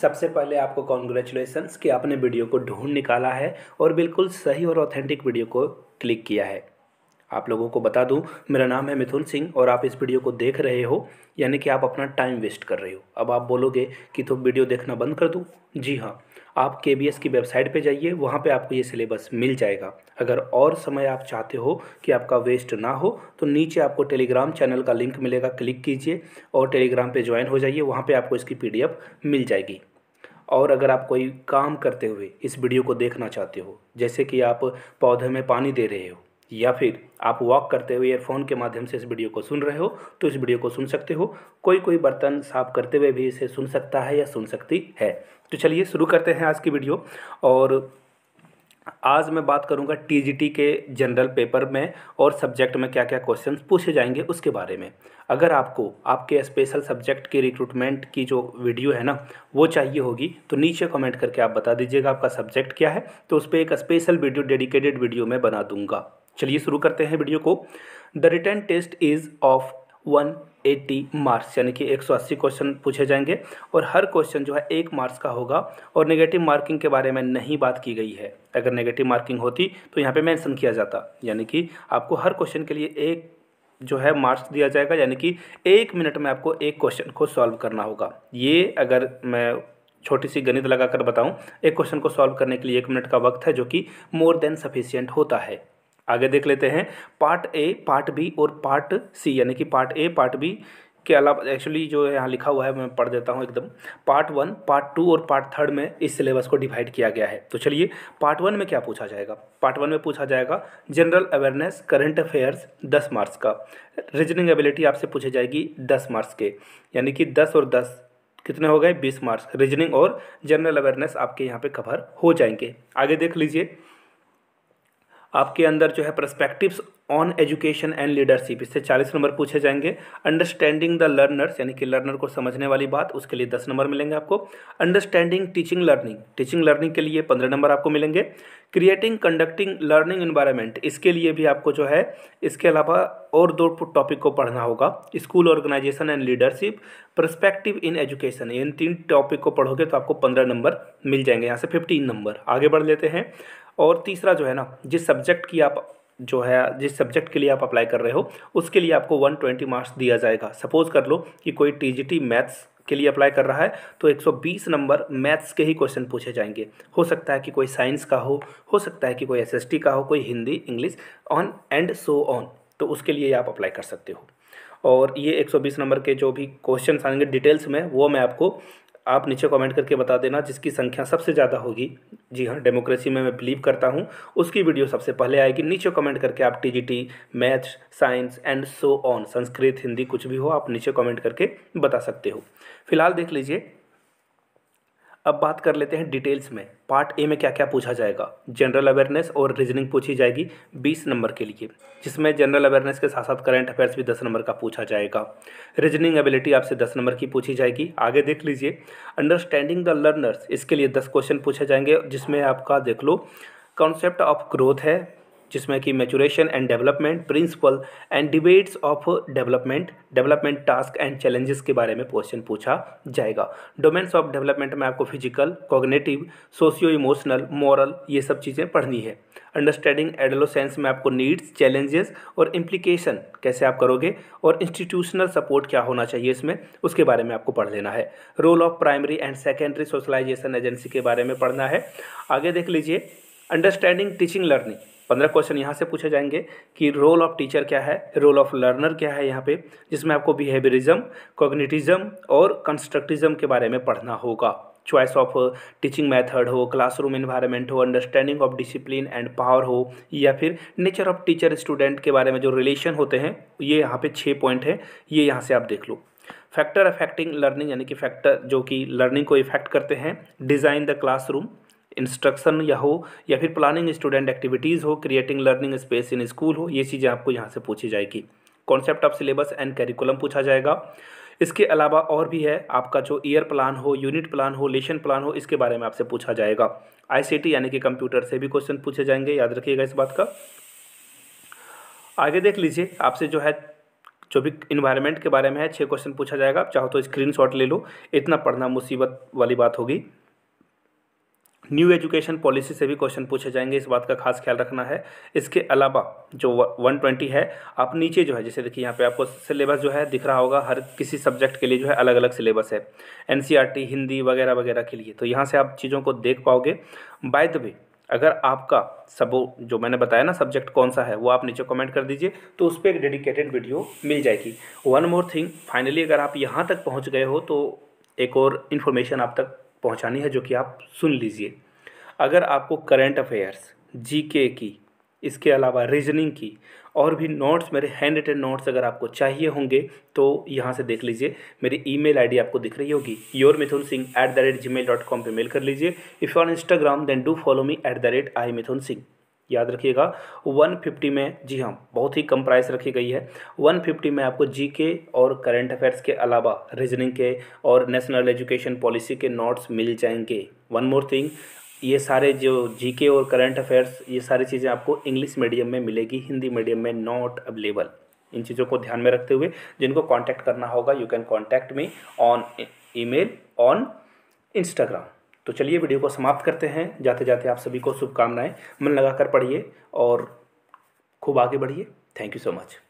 सबसे पहले आपको कॉन्ग्रेचुलेसन्स कि आपने वीडियो को ढूंढ निकाला है और बिल्कुल सही और ऑथेंटिक वीडियो को क्लिक किया है आप लोगों को बता दूं मेरा नाम है मिथुन सिंह और आप इस वीडियो को देख रहे हो यानी कि आप अपना टाइम वेस्ट कर रहे हो अब आप बोलोगे कि तो वीडियो देखना बंद कर दूँ जी हाँ आप के की वेबसाइट पे जाइए वहाँ पे आपको ये सिलेबस मिल जाएगा अगर और समय आप चाहते हो कि आपका वेस्ट ना हो तो नीचे आपको टेलीग्राम चैनल का लिंक मिलेगा क्लिक कीजिए और टेलीग्राम पे ज्वाइन हो जाइए वहाँ पे आपको इसकी पीडीएफ मिल जाएगी और अगर आप कोई काम करते हुए इस वीडियो को देखना चाहते हो जैसे कि आप पौधे में पानी दे रहे हो या फिर आप वॉक करते हुए एयरफोन के माध्यम से इस वीडियो को सुन रहे हो तो इस वीडियो को सुन सकते हो कोई कोई बर्तन साफ करते हुए भी इसे सुन सकता है या सुन सकती है तो चलिए शुरू करते हैं आज की वीडियो और आज मैं बात करूंगा टीजीटी के जनरल पेपर में और सब्जेक्ट में क्या क्या क्वेश्चन पूछे जाएंगे उसके बारे में अगर आपको आपके स्पेशल सब्जेक्ट की रिक्रूटमेंट की जो वीडियो है ना वो चाहिए होगी तो नीचे कमेंट करके आप बता दीजिएगा आपका सब्जेक्ट क्या है तो उस पर एक स्पेशल वीडियो डेडिकेटेड वीडियो मैं बना दूंगा चलिए शुरू करते हैं वीडियो को the written test is of one eighty marks यानी कि एक सौ अस्सी क्वेश्चन पूछे जाएंगे और हर क्वेश्चन जो है एक मार्क्स का होगा और नेगेटिव मार्किंग के बारे में नहीं बात की गई है अगर नेगेटिव मार्किंग होती तो यहाँ पे मेंशन किया जाता यानी कि आपको हर क्वेश्चन के लिए एक जो है मार्क्स दिया जाएगा यानी कि एक मिनट में आपको एक क्वेश्चन को सॉल्व करना होगा ये अगर मैं छोटी सी गणित लगाकर बताऊं एक क्वेश्चन को सॉल्व करने के लिए एक मिनट का वक्त है जो कि मोर देन सफिशियंट होता है आगे देख लेते हैं पार्ट ए पार्ट बी और पार्ट सी यानी कि पार्ट ए पार्ट बी के अलावा एक्चुअली जो यहाँ लिखा हुआ है मैं पढ़ देता हूँ एकदम पार्ट वन पार्ट टू और पार्ट थर्ड में इस सिलेबस को डिवाइड किया गया है तो चलिए पार्ट वन में क्या पूछा जाएगा पार्ट वन में पूछा जाएगा जनरल अवेयरनेस करंट अफेयर्स दस मार्क्स का रीजनिंग एबिलिटी आपसे पूछी जाएगी दस मार्क्स के यानी कि दस और दस कितने हो गए बीस मार्क्स रीजनिंग और जनरल अवेयरनेस आपके यहाँ पर कवर हो जाएंगे आगे देख लीजिए आपके अंदर जो है perspectives on education and leadership इससे 40 नंबर पूछे जाएंगे अंडरस्टैंडिंग द लर्नर्स यानी कि लर्नर को समझने वाली बात उसके लिए 10 नंबर मिलेंगे आपको understanding teaching learning teaching learning के लिए 15 नंबर आपको मिलेंगे क्रिएटिंग कंडक्टिंग लर्निंग इन्वायरमेंट इसके लिए भी आपको जो है इसके अलावा और दो टॉपिक को पढ़ना होगा school organisation and leadership perspective in education इन तीन टॉपिक को पढ़ोगे तो आपको पंद्रह नंबर मिल जाएंगे यहाँ से फिफ्टीन नंबर आगे बढ़ लेते हैं और तीसरा जो है ना जिस सब्जेक्ट की आप जो है जिस सब्जेक्ट के लिए आप अप्लाई कर रहे हो उसके लिए आपको 120 मार्क्स दिया जाएगा सपोज़ कर लो कि कोई टीजीटी मैथ्स के लिए अप्लाई कर रहा है तो 120 नंबर मैथ्स के ही क्वेश्चन पूछे जाएंगे हो सकता है कि कोई साइंस का हो हो सकता है कि कोई एसएसटी का हो कोई Hindi English on and so on तो उसके लिए आप अप्लाई कर सकते हो और ये 120 नंबर के जो भी क्वेश्चन आएंगे डिटेल्स में वो मैं आपको आप नीचे कमेंट करके बता देना जिसकी संख्या सबसे ज़्यादा होगी जी हाँ डेमोक्रेसी में मैं बिलीव करता हूँ उसकी वीडियो सबसे पहले आएगी नीचे कमेंट करके आप TGT maths science and so on Sanskrit Hindi कुछ भी हो आप नीचे कमेंट करके बता सकते हो फिलहाल देख लीजिए अब बात कर लेते हैं डिटेल्स में पार्ट ए में क्या क्या पूछा जाएगा जनरल अवेयरनेस और रीजनिंग पूछी जाएगी 20 नंबर के लिए जिसमें जनरल अवेयरनेस के साथ साथ करंट अफेयर्स भी 10 नंबर का पूछा जाएगा रीजनिंग एबिलिटी आपसे 10 नंबर की पूछी जाएगी आगे देख लीजिए अंडरस्टैंडिंग द लर्नर्स इसके लिए दस क्वेश्चन पूछे जाएंगे जिसमें आपका देख लो कॉन्सेप्ट ऑफ ग्रोथ है जिसमें कि maturation and development principle and debates of development development task and challenges के बारे में क्वेश्चन पूछा जाएगा डोमेन्स ऑफ डेवलपमेंट में आपको physical cognitive socio emotional moral ये सब चीज़ें पढ़नी है अंडरस्टैंडिंग एडलोसेंस में आपको नीड्स चैलेंजेस और इम्प्लीकेशन कैसे आप करोगे और इंस्टीट्यूशनल सपोर्ट क्या होना चाहिए इसमें उसके बारे में आपको पढ़ लेना है role of primary and secondary socialisation agency के बारे में पढ़ना है आगे देख लीजिए अंडरस्टैंडिंग टीचिंग लर्निंग पंद्रह क्वेश्चन यहाँ से पूछे जाएंगे कि रोल ऑफ टीचर क्या है रोल ऑफ लर्नर क्या है यहाँ पे जिसमें आपको बिहेवियरिज्म कॉग्निटिज्म और कंस्ट्रक्टिज्म के बारे में पढ़ना होगा चॉइस ऑफ टीचिंग मेथड हो क्लासरूम इन्वायरमेंट हो understanding of discipline and power हो या फिर नेचर ऑफ टीचर स्टूडेंट के बारे में जो रिलेशन होते हैं ये यहाँ पे छः पॉइंट हैं ये यहाँ से आप देख लो फैक्टर अफेक्टिंग लर्निंग यानी कि फैक्टर जो कि लर्निंग को इफेक्ट करते हैं डिज़ाइन द क्लासरूम इंस्ट्रक्शन या हो या फिर प्लानिंग स्टूडेंट एक्टिविटीज़ हो creating learning space in school हो ये चीज़ें आपको यहाँ से पूछी जाएगी concept of syllabus and curriculum पूछा जाएगा इसके अलावा और भी है आपका जो ईयर प्लान हो यूनिट प्लान हो लेशन प्लान हो इसके बारे में आपसे पूछा जाएगा आईसीटी यानी कि कंप्यूटर से भी क्वेश्चन पूछे जाएंगे याद रखिएगा इस बात का आगे देख लीजिए आपसे जो है जो भी इन्वायरमेंट के बारे में है छः क्वेश्चन पूछा जाएगा आप चाहो तो स्क्रीन ले लो इतना पढ़ना मुसीबत वाली बात होगी न्यू एजुकेशन पॉलिसी से भी क्वेश्चन पूछे जाएंगे इस बात का खास ख्याल रखना है इसके अलावा जो 120 है आप नीचे जो है जैसे देखिए यहाँ पे आपको सिलेबस जो है दिख रहा होगा हर किसी सब्जेक्ट के लिए जो है अलग अलग सिलेबस है एन e हिंदी वगैरह वगैरह के लिए तो यहाँ से आप चीज़ों को देख पाओगे बाय द वे अगर आपका सब जो मैंने बताया ना सब्जेक्ट कौन सा है वो आप नीचे कमेंट कर दीजिए तो उस पर एक डेडिकेटेड वीडियो मिल जाएगी वन मोर थिंग फाइनली अगर आप यहाँ तक पहुँच गए हो तो एक और इन्फॉर्मेशन आप तक पहुंचानी है जो कि आप सुन लीजिए अगर आपको करंट अफेयर्स जीके की इसके अलावा रीजनिंग की और भी नोट्स मेरे हैंड रिटेन नोट्स अगर आपको चाहिए होंगे तो यहाँ से देख लीजिए मेरी ईमेल आईडी आपको दिख रही होगी your Mithun Singh at the rate gmail dot com पर मेल कर लीजिए if on Instagram then do follow me at the rate I Mithun Singh याद रखिएगा 150 में जी हाँ बहुत ही कम प्राइस रखी गई है 150 में आपको जीके और करंट अफेयर्स के अलावा रीजनिंग के और नेशनल एजुकेशन पॉलिसी के नोट्स मिल जाएंगे वन मोर थिंग ये सारे जो जीके और करंट अफेयर्स ये सारी चीज़ें आपको इंग्लिश मीडियम में मिलेगी हिंदी मीडियम में नॉट अवेलेबल इन चीज़ों को ध्यान में रखते हुए जिनको कॉन्टैक्ट करना होगा you can contact me on e on Instagram तो चलिए वीडियो को समाप्त करते हैं जाते जाते आप सभी को शुभकामनाएं मन लगाकर पढ़िए और खूब आगे बढ़िए थैंक यू सो मच